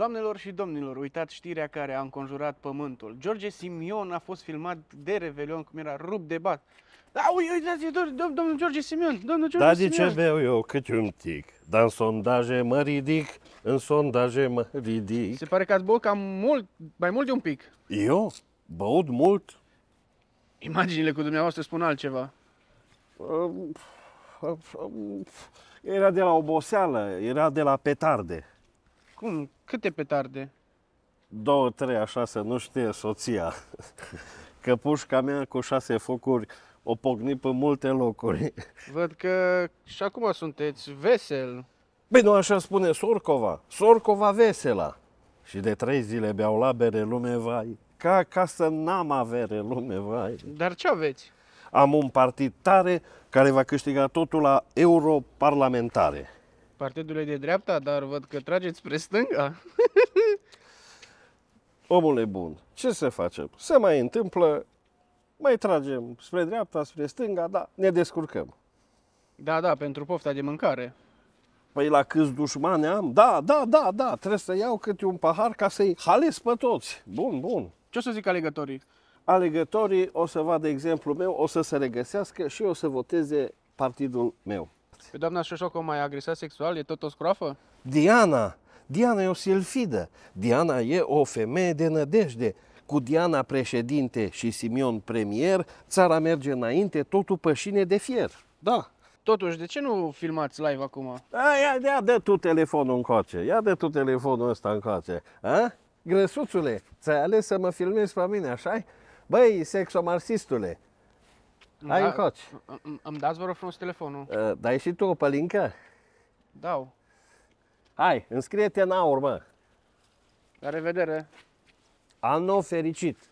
Doamnelor și domnilor, uitați știrea care a înconjurat pământul. George Simion a fost filmat de Revelion cum era rupt de bat. Da, uitați, do- do- domnul George Simion, domnul George da, Simion. Da, de ce beau eu câte un tic? Dar în sondaje mă ridic, în sondaje mă ridic. Se pare că ați băut cam mult, mai mult de un pic. Eu? Băut mult? Imaginile cu dumneavoastră spun altceva. Era de la oboseală, era de la petarde. Cum? Câte petarde? Două, trei, așa să nu știe soția. Că pușca mea cu șase focuri o pogni pe multe locuri. Văd că și acum sunteți vesel. Bine, nu așa spune Sorcova. Sorcova vesela. Și de trei zile beau labere lume vai. Ca acasă n-am avere lume vai. Dar ce aveți? Am un partid tare care va câștiga totul la europarlamentare. Partidul e de dreapta, dar văd că trageți spre stânga. Omule bun, ce să facem? Se mai întâmplă, mai tragem spre dreapta, spre stânga, dar ne descurcăm. Da, da, pentru pofta de mâncare. Păi la câți dușmani am? Da, da, da, da, trebuie să iau câte un pahar ca să-i hales pe toți. Bun, bun. Ce o să zic alegătorii? Alegătorii o să vadă exemplul meu, o să se regăsească și o să voteze partidul meu. Pe doamna Șoșoc o mai agresat sexual? E tot o scroafă? Diana! Diana e o silfidă. Diana e o femeie de nădejde. Cu Diana președinte și Simion premier, țara merge înainte, totul pășine de fier. Da. Totuși, de ce nu filmați live acum? A, ia, ia de tu telefonul în coace. ia de tu telefonul ăsta coace. A? Grăsuțule, ți-ai ales să mă filmezi pe mine, așa -i? Băi, sexomarsistule, Hai da, încoace. Îmi dați, vă rog frumos, telefonul. Uh, dai și tu o pălincă? Dau. Hai, înscrie-te în aur, mă. La revedere. Anul fericit.